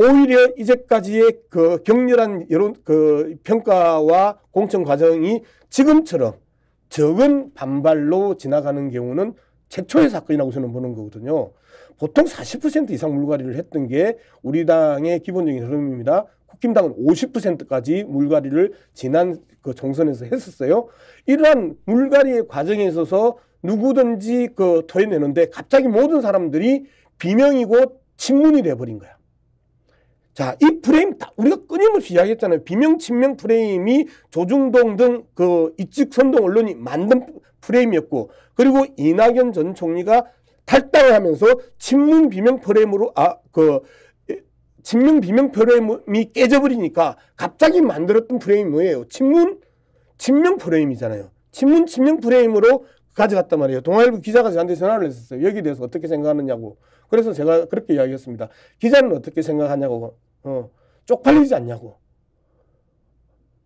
오히려 이제까지의 그 격렬한 여론 그 평가와 공청 과정이 지금처럼 적은 반발로 지나가는 경우는 최초의 사건이라고 저는 보는 거거든요. 보통 40% 이상 물갈이를 했던 게 우리 당의 기본적인 흐름입니다. 국힘당은 50%까지 물갈이를 지난 그 총선에서 했었어요. 이러한 물갈이의 과정에 있어서 누구든지 그 토해내는데 갑자기 모든 사람들이 비명이고 친문이 돼버린 거야. 자, 이 프레임 우리가 끊임없이 이야기했잖아요. 비명 친명 프레임이 조중동 등 그 이측 선동 언론이 만든 프레임이었고 그리고 이낙연 전 총리가 탈당을 하면서 친문 비명 프레임으로 아그 친문 비명 프레임이 깨져버리니까 갑자기 만들었던 프레임이 뭐예요? 친문 친명 프레임이잖아요. 친문 친명 프레임으로 가져갔단 말이에요. 동아일보 기자가 저한테 전화를 했었어요. 여기에 대해서 어떻게 생각하느냐고. 그래서 제가 그렇게 이야기했습니다. 기자는 어떻게 생각하냐고 어, 쪽팔리지 않냐고.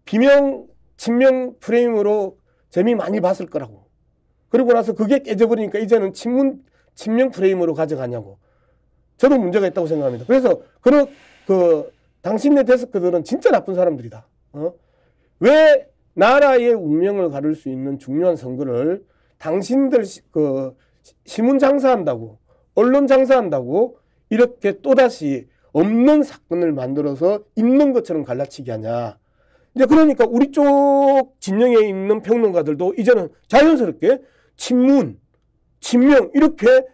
비명, 친명 프레임으로 재미 많이 봤을 거라고. 그리고 나서 그게 깨져버리니까 이제는 친문, 친명 프레임으로 가져가냐고. 저도 문제가 있다고 생각합니다. 그래서, 그 그, 당신네 데스크들은 진짜 나쁜 사람들이다. 어? 왜 나라의 운명을 가를 수 있는 중요한 선거를 당신들 시, 그, 신문 장사한다고, 언론 장사한다고 이렇게 또다시 없는 사건을 만들어서 있는 것처럼 갈라치게 하냐. 이제 그러니까 우리 쪽 진영에 있는 평론가들도 이제는 자연스럽게 친문, 친명 이렇게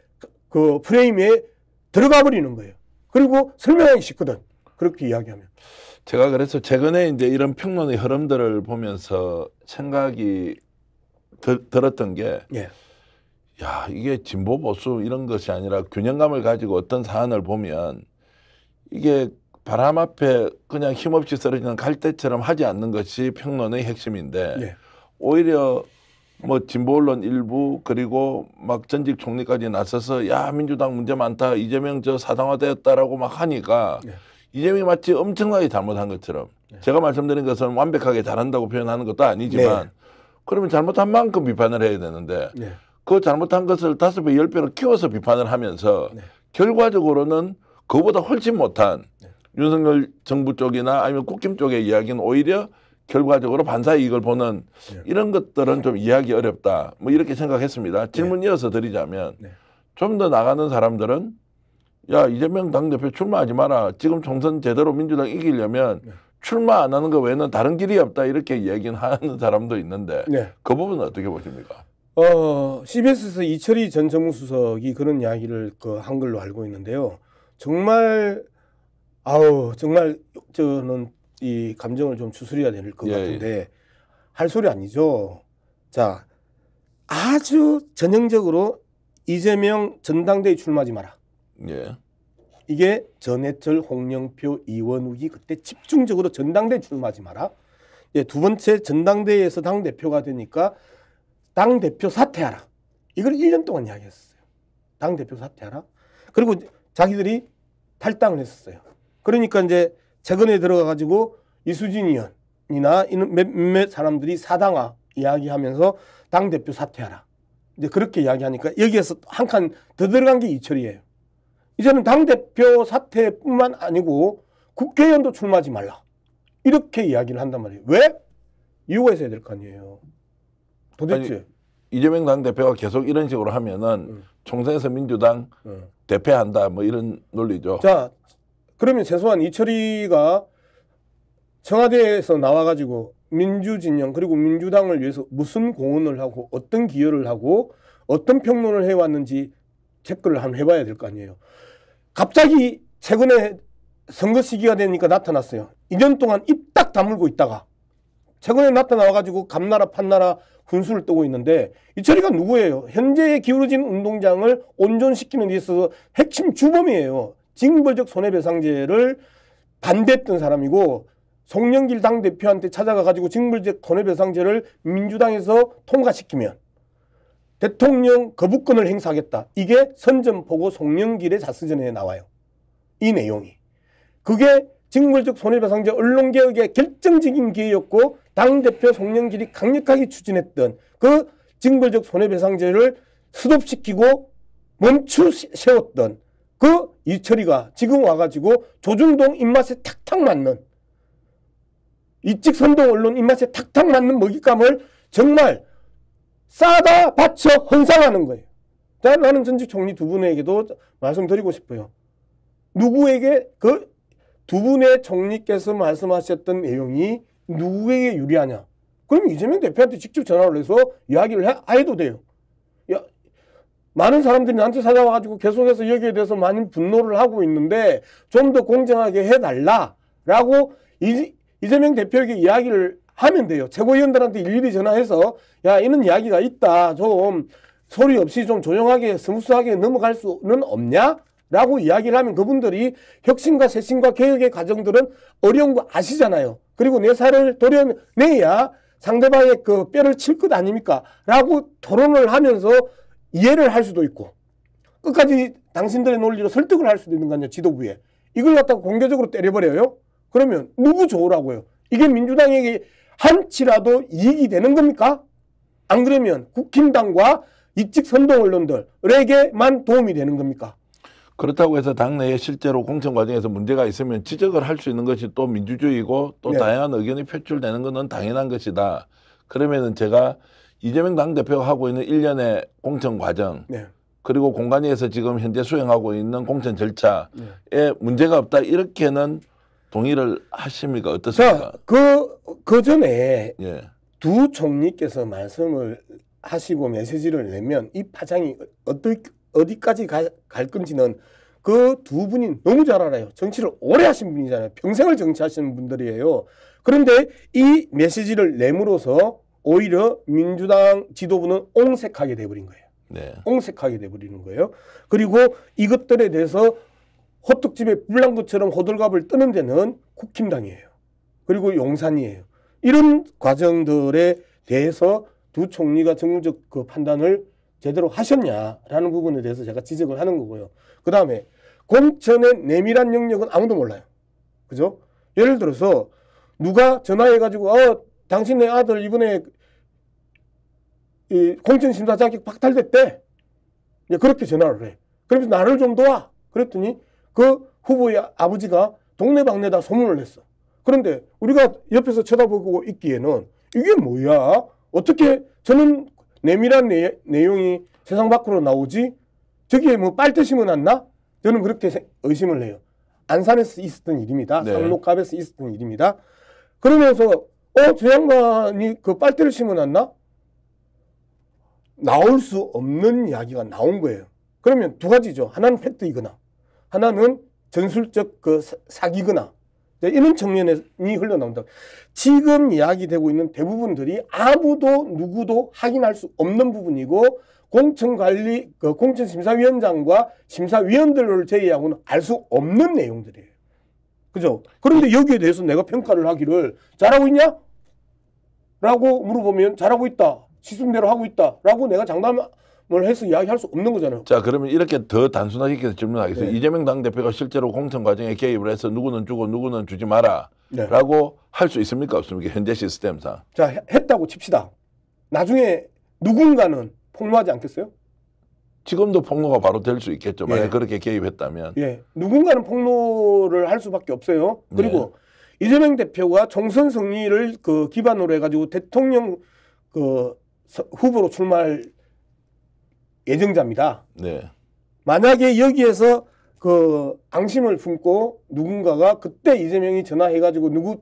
그 프레임에 들어가 버리는 거예요. 그리고 설명하기 쉽거든. 그렇게 이야기하면. 제가 그래서 최근에 이제 이런 평론의 흐름들을 보면서 생각이 드, 들었던 게 예. 야, 이게 진보 보수 이런 것이 아니라 균형감을 가지고 어떤 사안을 보면 이게 바람 앞에 그냥 힘없이 쓰러지는 갈대처럼 하지 않는 것이 평론의 핵심인데 네. 오히려 뭐 진보 언론 일부 그리고 막 전직 총리까지 나서서 야 민주당 문제 많다 이재명 저 사당화되었다라고 막 하니까 네. 이재명이 마치 엄청나게 잘못한 것처럼 네. 제가 말씀드린 것은 완벽하게 잘한다고 표현하는 것도 아니지만 네. 그러면 잘못한 만큼 비판을 해야 되는데 그 잘못한 것을 다섯 배 열배로 키워서 비판을 하면서 네. 결과적으로는 그거보다 훨씬 못한 네. 윤석열 정부 쪽이나 아니면 국힘 쪽의 이야기는 오히려 결과적으로 반사 이익을 보는 네. 이런 것들은 좀 이해하기 어렵다. 뭐 이렇게 생각했습니다. 네. 질문 이어서 드리자면 네. 좀더 나가는 사람들은 야 이재명 당대표 출마하지 마라. 지금 총선 제대로 민주당 이기려면 네. 출마 안 하는 거 외에는 다른 길이 없다 이렇게 얘기는 하는 사람도 있는데 네. 그 부분은 어떻게 보십니까? 어, CBS에서 이철이 전 정무수석이 그런 이야기를 그한글로 알고 있는데요. 정말 아우 정말 저는 이 감정을 좀 추스려야 될것 예, 예. 같은데 예. 할 소리 아니죠. 자 아주 전형적으로 이재명 전당대회 출마하지 마라. 예. 이게 전해철, 홍영표, 이원욱이 그때 집중적으로 전당대회 출마하지 마라. 예, 두 번째 전당대회에서 당 대표가 되니까 당 대표 사퇴하라. 이걸 1년 동안 이야기했어요. 당 대표 사퇴하라. 그리고 자기들이 탈당을 했었어요. 그러니까 이제 재건에 들어가가지고 이수진 의원이나 몇몇 사람들이 사당화 이야기하면서 당 대표 사퇴하라. 이제 그렇게 이야기하니까 여기에서 한 칸 더 들어간 게 이철이에요. 이제는 당 대표 사퇴뿐만 아니고 국회의원도 출마하지 말라. 이렇게 이야기를 한단 말이에요. 왜? 이유가 있어야 될 거 아니에요. 도대체 아니, 이재명 당 대표가 계속 이런 식으로 하면은 음. 총선에서 민주당 음. 대패한다 뭐 이런 논리죠. 자 그러면 최소한 이철이가 청와대에서 나와가지고 민주진영 그리고 민주당을 위해서 무슨 공헌을 하고 어떤 기여를 하고 어떤 평론을 해왔는지 체크를 한번 해봐야 될 거 아니에요. 갑자기 최근에 선거 시기가 되니까 나타났어요. 2년 동안 입 딱 다물고 있다가 최근에 나타나가지고 감나라 판나라 분수를 뜨고 있는데 이철이가 누구예요? 현재의 기울어진 운동장을 온전시키는 데 있어서 핵심 주범이에요. 징벌적 손해배상제를 반대했던 사람이고 송영길 당대표한테 찾아가가지고 징벌적 손해배상제를 민주당에서 통과시키면 대통령 거부권을 행사하겠다. 이게 선전포고 송영길의 자수전에 나와요. 이 내용이. 그게 징벌적 손해배상제 언론개혁의 결정적인 기회였고 당대표 송영길이 강력하게 추진했던 그 징벌적 손해배상제를 수톱시키고 멈추 세웠던 그 이철이가 지금 와가지고 조중동 입맛에 탁탁 맞는 이직선동 언론 입맛에 탁탁 맞는 먹잇감을 정말 싸다 바쳐 헌상하는 거예요. 나는 전직 총리 두 분에게도 말씀드리고 싶어요. 누구에게 그 두 분의 총리께서 말씀하셨던 내용이 누구에게 유리하냐? 그럼 이재명 대표한테 직접 전화를 해서 이야기를 해, 해도 돼요. 야, 많은 사람들이 나한테 찾아와가지고 계속해서 여기에 대해서 많은 분노를 하고 있는데 좀 더 공정하게 해달라라고 이재명 대표에게 이야기를 하면 돼요. 최고위원들한테 일일이 전화해서 야 이런 이야기가 있다. 좀 소리 없이 좀 조용하게 스무스하게 넘어갈 수는 없냐? 라고 이야기를 하면 그분들이 혁신과 쇄신과 개혁의 과정들은 어려운 거 아시잖아요. 그리고 내 살을 도려내야 상대방의 그 뼈를 칠 것 아닙니까? 라고 토론을 하면서 이해를 할 수도 있고 끝까지 당신들의 논리로 설득을 할 수도 있는 거 아니에요 지도부에 이걸 갖다가 공개적으로 때려버려요? 그러면 누구 좋으라고요? 이게 민주당에게 한치라도 이익이 되는 겁니까? 안 그러면 국힘당과 이측 선동 언론들에게만 도움이 되는 겁니까? 그렇다고 해서 당내에 실제로 공천 과정에서 문제가 있으면 지적을 할 수 있는 것이 또 민주주의고 또 네. 다양한 의견이 표출되는 것은 당연한 것이다. 그러면은 제가 이재명 당대표가 하고 있는 일련의 공천 과정 네. 그리고 공간위에서 지금 현재 수행하고 있는 공천 절차에 네. 문제가 없다 이렇게는 동의를 하십니까 어떻습니까? 그그 그 전에 예. 두 총리께서 말씀을 하시고 메시지를 내면 이 파장이 어떨 어디까지 가, 갈 건지는 그 두 분이 너무 잘 알아요. 정치를 오래 하신 분이잖아요. 평생을 정치하시는 분들이에요. 그런데 이 메시지를 내므로서 오히려 민주당 지도부는 옹색하게 돼버린 거예요. 네. 옹색하게 돼버리는 거예요. 그리고 이것들에 대해서 호떡집에 불난것처럼 호들갑을 뜨는 데는 국힘당이에요. 그리고 용산이에요. 이런 과정들에 대해서 두 총리가 정무적 그 판단을 제대로 하셨냐라는 부분에 대해서 제가 지적을 하는 거고요. 그 다음에 공천의 내밀한 영역은 아무도 몰라요. 그죠? 예를 들어서 누가 전화해가지고 어당신네 아들 이번에 이 공천 심사 자격 박탈됐대. 그렇게 전화를 해. 그러면서 나를 좀 도와. 그랬더니 그 후보의 아버지가 동네방네다 소문을 냈어. 그런데 우리가 옆에서 쳐다보고 있기에는 이게 뭐야? 어떻게 저는 내밀한 내, 내용이 세상 밖으로 나오지 저기에 뭐 빨대 심어놨나? 저는 그렇게 의심을 해요. 안산에서 있었던 일입니다. 네. 상록갑에서 있었던 일입니다. 그러면서 어, 저 양반이 그 빨대를 심어놨나? 나올 수 없는 이야기가 나온 거예요. 그러면 두 가지죠. 하나는 팩트이거나 하나는 전술적 그 사기거나 이런 측면이 흘러나온다. 지금 이야기되고 있는 대부분들이 아무도 누구도 확인할 수 없는 부분이고 공천관리그공천심사위원장과 심사위원들을 제외하고는 알 수 없는 내용들이에요. 그죠? 그런데 여기에 대해서 내가 평가를 하기를 잘하고 있냐? 라고 물어보면 잘하고 있다. 시순대로 하고 있다. 라고 내가 장담 뭘 해서 이야기할 수 없는 거잖아요. 자, 그러면 이렇게 더단순화시 질문하겠습니다. 네. 이재명 당대표가 실제로 공천 과정에 개입을 해서 누구는 주고 누구는 주지 마라. 네. 라고 할 수 있습니까? 없습니까? 현재 시스템상. 자, 했다고 칩시다. 나중에 누군가는 폭로하지 않겠어요? 지금도 폭로가 바로 될 수 있겠죠. 만약 예. 그렇게 개입했다면. 예. 누군가는 폭로를 할 수밖에 없어요. 그리고 예. 이재명 대표가 총선 승리를 그 기반으로 해가지고 대통령 그 후보로 출마할 예정자입니다. 네. 만약에 여기에서 그 앙심을 품고 누군가가 그때 이재명이 전화해가지고 누구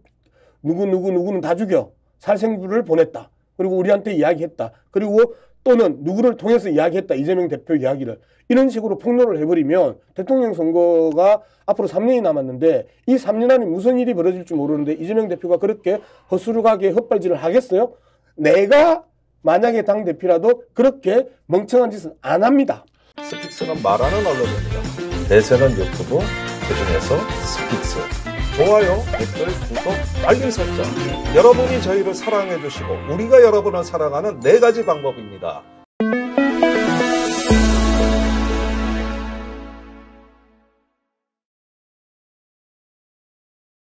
누구 누구 누구는 다 죽여 살생부를 보냈다. 그리고 우리한테 이야기했다. 그리고 또는 누구를 통해서 이야기했다. 이재명 대표 이야기를 이런 식으로 폭로를 해버리면 대통령 선거가 앞으로 3년이 남았는데 이 3년 안에 무슨 일이 벌어질지 모르는데 이재명 대표가 그렇게 허수룩하게 헛발질을 하겠어요? 내가 만약에 당대표라도 그렇게 멍청한 짓은 안 합니다. 스픽스는 말하는 언론입니다. 대세는 유튜브, 그중에서 스픽스. 좋아요, 댓글, 구독, 알림 설정. 여러분이 저희를 사랑해 주시고 우리가 여러분을 사랑하는 네 가지 방법입니다.